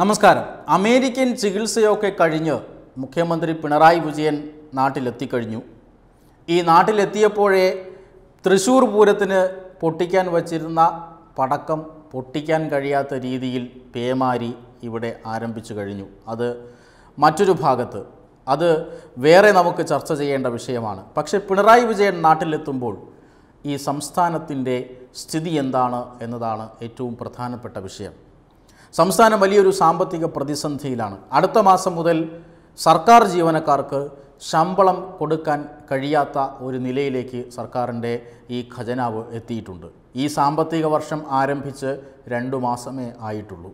നമസ്കാരം അമേരിക്കൻ ചികിത്സയൊക്കെ കഴിഞ്ഞ് മുഖ്യമന്ത്രി പിണറായി വിജയൻ നാട്ടിലെത്തിക്കഴിഞ്ഞു ഈ നാട്ടിലെത്തിയപ്പോഴേ തൃശ്ശൂർ പൂരത്തിന് പൊട്ടിക്കാൻ വച്ചിരുന്ന പടക്കം പൊട്ടിക്കാൻ കഴിയാത്ത രീതിയിൽ പേമാരി ഇവിടെ ആരംഭിച്ചു കഴിഞ്ഞു അത് മറ്റൊരു ഭാഗത്ത് അത് വേറെ നമുക്ക് ചർച്ച ചെയ്യേണ്ട വിഷയമാണ് പക്ഷേ പിണറായി വിജയൻ നാട്ടിലെത്തുമ്പോൾ ഈ സംസ്ഥാനത്തിൻ്റെ സ്ഥിതി എന്താണ് എന്നതാണ് ഏറ്റവും പ്രധാനപ്പെട്ട വിഷയം സംസ്ഥാനം വലിയൊരു സാമ്പത്തിക പ്രതിസന്ധിയിലാണ് അടുത്ത മാസം മുതൽ സർക്കാർ ജീവനക്കാർക്ക് ശമ്പളം കൊടുക്കാൻ കഴിയാത്ത ഒരു നിലയിലേക്ക് സർക്കാരിൻ്റെ ഈ ഖജനാവ് എത്തിയിട്ടുണ്ട് ഈ സാമ്പത്തിക വർഷം ആരംഭിച്ച് രണ്ടു മാസമേ ആയിട്ടുള്ളൂ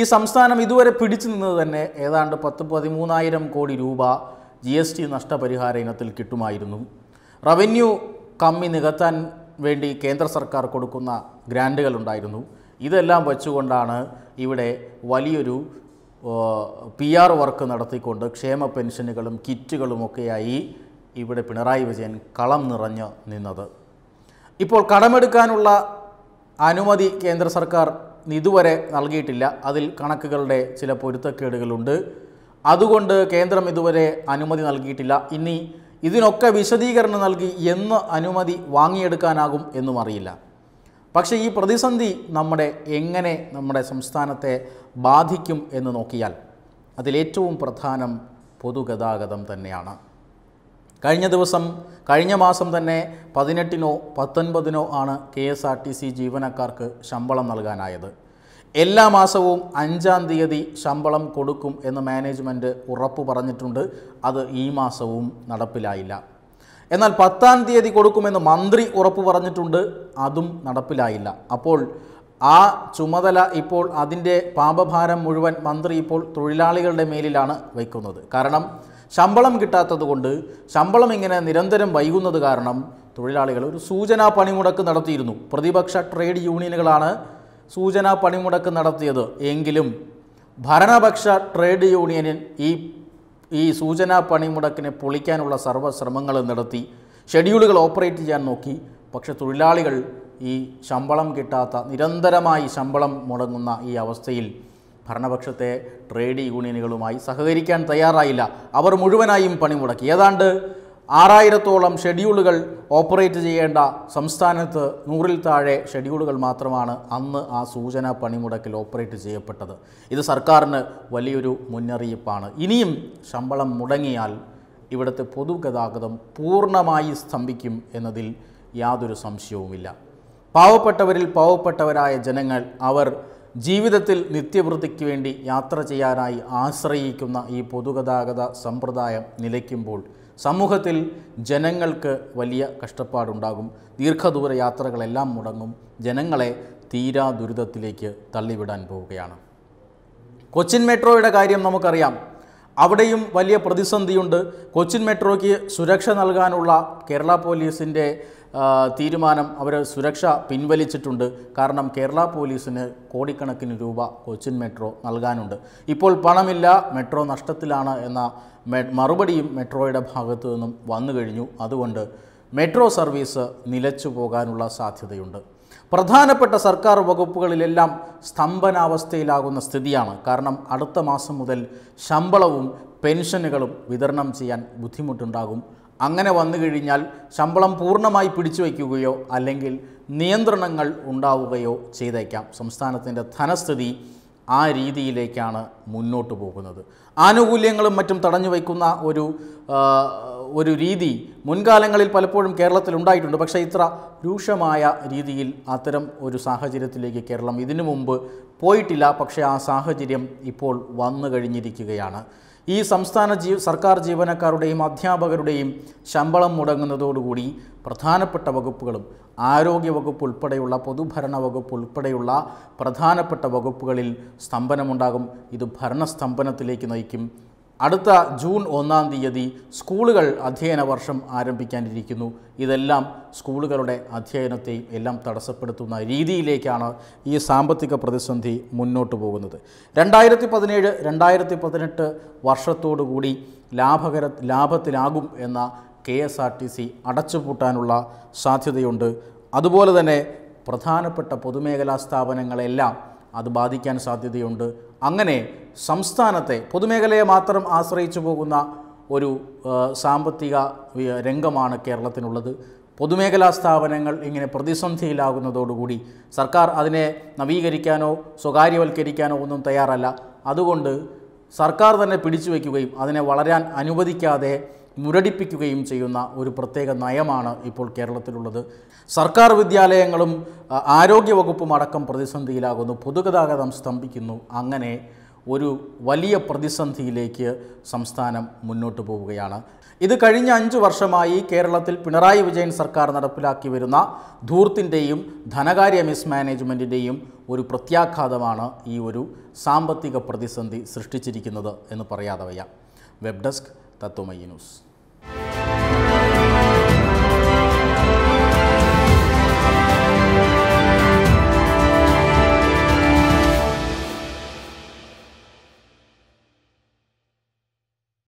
ഈ സംസ്ഥാനം ഇതുവരെ പിടിച്ചു നിന്നത് തന്നെ ഏതാണ്ട് പത്ത് പതിമൂന്നായിരം കോടി രൂപ ജി എസ് ടി നഷ്ടപരിഹാര ഇനത്തിൽ കിട്ടുമായിരുന്നു റവന്യൂ കമ്മി നികത്താൻ വേണ്ടി കേന്ദ്ര സർക്കാർ കൊടുക്കുന്ന ഉണ്ടായിരുന്നു ഇതെല്ലാം വെച്ചുകൊണ്ടാണ് ഇവിടെ വലിയൊരു പി ആർ വർക്ക് നടത്തിക്കൊണ്ട് ക്ഷേമ പെൻഷനുകളും കിറ്റുകളുമൊക്കെയായി ഇവിടെ പിണറായി വിജയൻ കളം നിറഞ്ഞ് നിന്നത് ഇപ്പോൾ കടമെടുക്കാനുള്ള അനുമതി കേന്ദ്ര സർക്കാർ ഇതുവരെ നൽകിയിട്ടില്ല അതിൽ കണക്കുകളുടെ ചില പൊരുത്തക്കേടുകളുണ്ട് അതുകൊണ്ട് കേന്ദ്രം ഇതുവരെ അനുമതി നൽകിയിട്ടില്ല ഇനി ഇതിനൊക്കെ വിശദീകരണം നൽകി എന്ന് അനുമതി വാങ്ങിയെടുക്കാനാകും എന്നും അറിയില്ല പക്ഷേ ഈ പ്രതിസന്ധി നമ്മുടെ എങ്ങനെ നമ്മുടെ സംസ്ഥാനത്തെ ബാധിക്കും എന്ന് നോക്കിയാൽ അതിലേറ്റവും പ്രധാനം പൊതുഗതാഗതം തന്നെയാണ് കഴിഞ്ഞ ദിവസം കഴിഞ്ഞ മാസം തന്നെ പതിനെട്ടിനോ പത്തൊൻപതിനോ ആണ് K S R T C ജീവനക്കാർക്ക് ശമ്പളം നൽകാനായത് എല്ലാ മാസവും അഞ്ചാം തീയതി ശമ്പളം കൊടുക്കും എന്ന് മാനേജ്മെൻറ്റ് ഉറപ്പ് പറഞ്ഞിട്ടുണ്ട് അത് ഈ മാസവും നടപ്പിലായില്ല എന്നാൽ പത്താം തീയതി കൊടുക്കുമെന്ന് മന്ത്രി ഉറപ്പു പറഞ്ഞിട്ടുണ്ട് അതും നടപ്പിലായില്ല അപ്പോൾ ആ ചുമതല ഇപ്പോൾ അതിൻ്റെ പാപഭാരം മുഴുവൻ മന്ത്രി ഇപ്പോൾ തൊഴിലാളികളുടെ മേലിലാണ് വയ്ക്കുന്നത് കാരണം ശമ്പളം കിട്ടാത്തതുകൊണ്ട് ശമ്പളം ഇങ്ങനെ നിരന്തരം വൈകുന്നത് കാരണം തൊഴിലാളികൾ ഒരു സൂചനാ പണിമുടക്ക് നടത്തിയിരുന്നു പ്രതിപക്ഷ ട്രേഡ് യൂണിയനുകളാണ് സൂചനാ പണിമുടക്ക് നടത്തിയത് എങ്കിലും ഭരണപക്ഷ ട്രേഡ് യൂണിയനിൽ ഈ ഈ സൂചനാ പണിമുടക്കിനെ പൊളിക്കാനുള്ള സർവ്വശ്രമങ്ങൾ നടത്തി ഷെഡ്യൂളുകൾ ഓപ്പറേറ്റ് ചെയ്യാൻ നോക്കി പക്ഷേ തൊഴിലാളികൾ ഈ ശമ്പളം കിട്ടാത്ത നിരന്തരമായി ശമ്പളം മുടങ്ങുന്ന ഈ അവസ്ഥയിൽ ഭരണപക്ഷത്തെ ട്രേഡ് യൂണിയനുകളുമായി സഹകരിക്കാൻ തയ്യാറായില്ല അവർ മുഴുവനായും പണിമുടക്കി ഏതാണ്ട് ആറായിരത്തോളം ഷെഡ്യൂളുകൾ ഓപ്പറേറ്റ് ചെയ്യേണ്ട സംസ്ഥാനത്ത് നൂറിൽ താഴെ ഷെഡ്യൂളുകൾ മാത്രമാണ് അന്ന് ആ സൂചനാ പണിമുടക്കിൽ ഓപ്പറേറ്റ് ചെയ്യപ്പെട്ടത് ഇത് സർക്കാരിന് വലിയൊരു മുന്നറിയിപ്പാണ് ഇനിയും ശമ്പളം മുടങ്ങിയാൽ ഇവിടുത്തെ പൊതുഗതാഗതം പൂർണ്ണമായി സ്തംഭിക്കും എന്നതിൽ യാതൊരു സംശയവുമില്ല പാവപ്പെട്ടവരിൽ പാവപ്പെട്ടവരായ ജനങ്ങൾ അവർ ജീവിതത്തിൽ നിത്യവൃത്തിക്ക് വേണ്ടി യാത്ര ചെയ്യാനായി ആശ്രയിക്കുന്ന ഈ പൊതുഗതാഗത സമ്പ്രദായം നിലയ്ക്കുമ്പോൾ സമൂഹത്തിൽ ജനങ്ങൾക്ക് വലിയ കഷ്ടപ്പാടുണ്ടാകും ദീർഘദൂര യാത്രകളെല്ലാം മുടങ്ങും ജനങ്ങളെ തീരാ ദുരിതത്തിലേക്ക് തള്ളിവിടാൻ പോവുകയാണ് കൊച്ചിൻ മെട്രോയുടെ കാര്യം നമുക്കറിയാം അവിടെയും വലിയ പ്രതിസന്ധിയുണ്ട് കൊച്ചിൻ മെട്രോയ്ക്ക് സുരക്ഷ നൽകാനുള്ള കേരള പോലീസിൻ്റെ തീരുമാനം അവർ സുരക്ഷ പിൻവലിച്ചിട്ടുണ്ട് കാരണം കേരള പോലീസിന് കോടിക്കണക്കിന് രൂപ കൊച്ചിൻ മെട്രോ നൽകാനുണ്ട് ഇപ്പോൾ പണമില്ല മെട്രോ നഷ്ടത്തിലാണ് എന്ന മറുപടിയും മെട്രോയുടെ ഭാഗത്തു നിന്നും വന്നു കഴിഞ്ഞു അതുകൊണ്ട് മെട്രോ സർവീസ് നിലച്ചു പോകാനുള്ള സാധ്യതയുണ്ട് പ്രധാനപ്പെട്ട സർക്കാർ വകുപ്പുകളിലെല്ലാം സ്തംഭനാവസ്ഥയിലാകുന്ന സ്ഥിതിയാണ് കാരണം അടുത്ത മാസം മുതൽ ശമ്പളവും പെൻഷനുകളും വിതരണം ചെയ്യാൻ ബുദ്ധിമുട്ടുണ്ടാകും അങ്ങനെ വന്നു കഴിഞ്ഞാൽ ശമ്പളം പൂർണ്ണമായി പിടിച്ചു വയ്ക്കുകയോ അല്ലെങ്കിൽ നിയന്ത്രണങ്ങൾ ഉണ്ടാവുകയോ ചെയ്തേക്കാം സംസ്ഥാനത്തിൻ്റെ ധനസ്ഥിതി ആ രീതിയിലേക്കാണ് മുന്നോട്ട് പോകുന്നത് ആനുകൂല്യങ്ങളും മറ്റും തടഞ്ഞു വയ്ക്കുന്ന ഒരു ഒരു രീതി മുൻകാലങ്ങളിൽ പലപ്പോഴും കേരളത്തിൽ ഉണ്ടായിട്ടുണ്ട് പക്ഷേ ഇത്ര രൂക്ഷമായ രീതിയിൽ അത്തരം ഒരു സാഹചര്യത്തിലേക്ക് കേരളം ഇതിനു മുമ്പ് പോയിട്ടില്ല പക്ഷേ ആ സാഹചര്യം ഇപ്പോൾ വന്നു കഴിഞ്ഞിരിക്കുകയാണ് ഈ സംസ്ഥാന ജീവ സർക്കാർ ജീവനക്കാരുടെയും അധ്യാപകരുടെയും ശമ്പളം മുടങ്ങുന്നതോടുകൂടി പ്രധാനപ്പെട്ട വകുപ്പുകളും ആരോഗ്യ വകുപ്പ് ഉൾപ്പെടെയുള്ള പൊതുഭരണ വകുപ്പ് ഉൾപ്പെടെയുള്ള പ്രധാനപ്പെട്ട വകുപ്പുകളിൽ സ്തംഭനമുണ്ടാകും ഇത് ഭരണസ്തംഭനത്തിലേക്ക് നയിക്കും അടുത്ത ജൂൺ ഒന്നാം തീയതി സ്കൂളുകൾ അധ്യയന വർഷം ആരംഭിക്കാനിരിക്കുന്നു ഇതെല്ലാം സ്കൂളുകളുടെ അധ്യയനത്തെയും എല്ലാം തടസ്സപ്പെടുത്തുന്ന രീതിയിലേക്കാണ് ഈ സാമ്പത്തിക പ്രതിസന്ധി മുന്നോട്ട് പോകുന്നത് രണ്ടായിരത്തി പതിനേഴ് രണ്ടായിരത്തി പതിനെട്ട് വർഷത്തോടുകൂടി ലാഭകര ലാഭത്തിലാകും എന്ന K S R T C അടച്ചുപൂട്ടാനുള്ള സാധ്യതയുണ്ട് അതുപോലെ തന്നെ പ്രധാനപ്പെട്ട പൊതുമേഖലാ സ്ഥാപനങ്ങളെല്ലാം അത് ബാധിക്കാൻ സാധ്യതയുണ്ട് അങ്ങനെ സംസ്ഥാനത്തെ പൊതുമേഖലയെ മാത്രം ആശ്രയിച്ചു പോകുന്ന ഒരു സാമ്പത്തിക രംഗമാണ് കേരളത്തിനുള്ളത് പൊതുമേഖലാ സ്ഥാപനങ്ങൾ ഇങ്ങനെ പ്രതിസന്ധിയിലാകുന്നതോടുകൂടി സർക്കാർ അതിനെ നവീകരിക്കാനോ സ്വകാര്യവൽക്കരിക്കാനോ ഒന്നും തയ്യാറല്ല അതുകൊണ്ട് സർക്കാർ തന്നെ പിടിച്ചു വയ്ക്കുകയും അതിനെ വളരാൻ അനുവദിക്കാതെ മുരടിപ്പിക്കുകയും ചെയ്യുന്ന ഒരു പ്രത്യേക നയമാണ് ഇപ്പോൾ കേരളത്തിലുള്ളത് സർക്കാർ വിദ്യാലയങ്ങളും ആരോഗ്യവകുപ്പും അടക്കം പ്രതിസന്ധിയിലാകുന്നു പൊതുഗതാഗതം സ്തംഭിക്കുന്നു അങ്ങനെ ഒരു വലിയ പ്രതിസന്ധിയിലേക്ക് സംസ്ഥാനം മുന്നോട്ട് പോവുകയാണ് ഇത് കഴിഞ്ഞ അഞ്ച് വർഷമായി കേരളത്തിൽ പിണറായി വിജയൻ സർക്കാർ നടപ്പിലാക്കി വരുന്ന ധൂർത്തിൻ്റെയും ധനകാര്യ മിസ്മാനേജ്മെൻറ്റിൻ്റെയും ഒരു പ്രത്യാഘാതമാണ് ഈ ഒരു സാമ്പത്തിക പ്രതിസന്ധി സൃഷ്ടിച്ചിരിക്കുന്നത് എന്ന് പറയാതെ വയ്യ വെബ് ഡെസ്ക് toma